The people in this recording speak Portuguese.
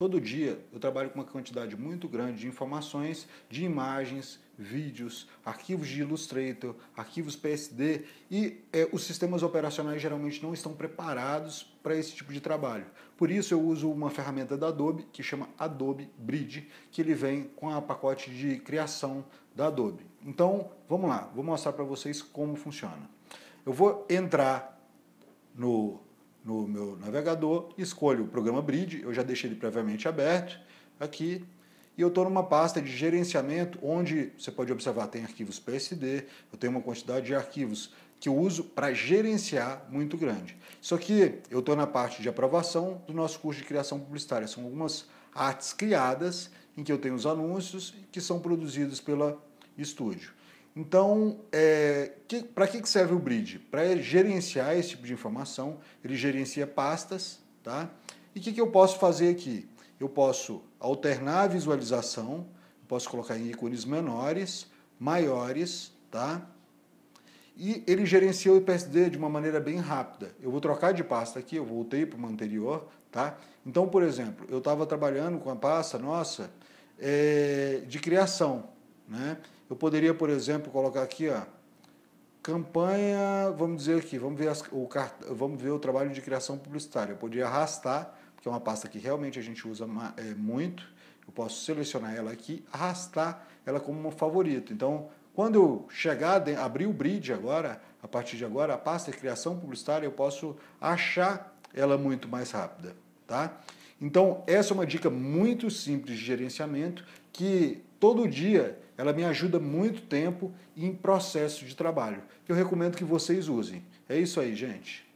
Todo dia eu trabalho com uma quantidade muito grande de informações, de imagens, vídeos, arquivos de Illustrator, arquivos PSD e é, os sistemas operacionais geralmente não estão preparados para esse tipo de trabalho. Por isso eu uso uma ferramenta da Adobe que chama Adobe Bridge, que ele vem com a pacote de criação da Adobe. Então vamos lá, vou mostrar para vocês como funciona. Eu vou entrar no no meu navegador, escolho o programa Bridge, eu já deixei ele previamente aberto aqui, e eu estou numa pasta de gerenciamento, onde você pode observar, tem arquivos PSD, eu tenho uma quantidade de arquivos que eu uso para gerenciar muito grande. Só que eu estou na parte de aprovação do nosso curso de criação publicitária. São algumas artes criadas em que eu tenho os anúncios que são produzidos pela estúdio. Então, é, para que serve o Bridge? Para gerenciar esse tipo de informação, ele gerencia pastas, tá? E o que, que eu posso fazer aqui? Eu posso alternar a visualização, posso colocar em ícones menores, maiores, tá? E ele gerencia o IPSD de uma maneira bem rápida. Eu vou trocar de pasta aqui, eu voltei para uma anterior, tá? Então, por exemplo, eu estava trabalhando com a pasta nossa é, de criação, né? Eu poderia, por exemplo, colocar aqui, ó, campanha, vamos dizer aqui, vamos ver, as, o, vamos ver o trabalho de criação publicitária. Eu poderia arrastar, que é uma pasta que realmente a gente usa é, muito, eu posso selecionar ela aqui, arrastar ela como um favorita. Então, quando eu chegar, abrir o bridge agora, a partir de agora, a pasta de criação publicitária, eu posso achar ela muito mais rápida, tá? Então, essa é uma dica muito simples de gerenciamento que todo dia. Ela me ajuda muito tempo em processo de trabalho. Eu recomendo que vocês usem. É isso aí, gente.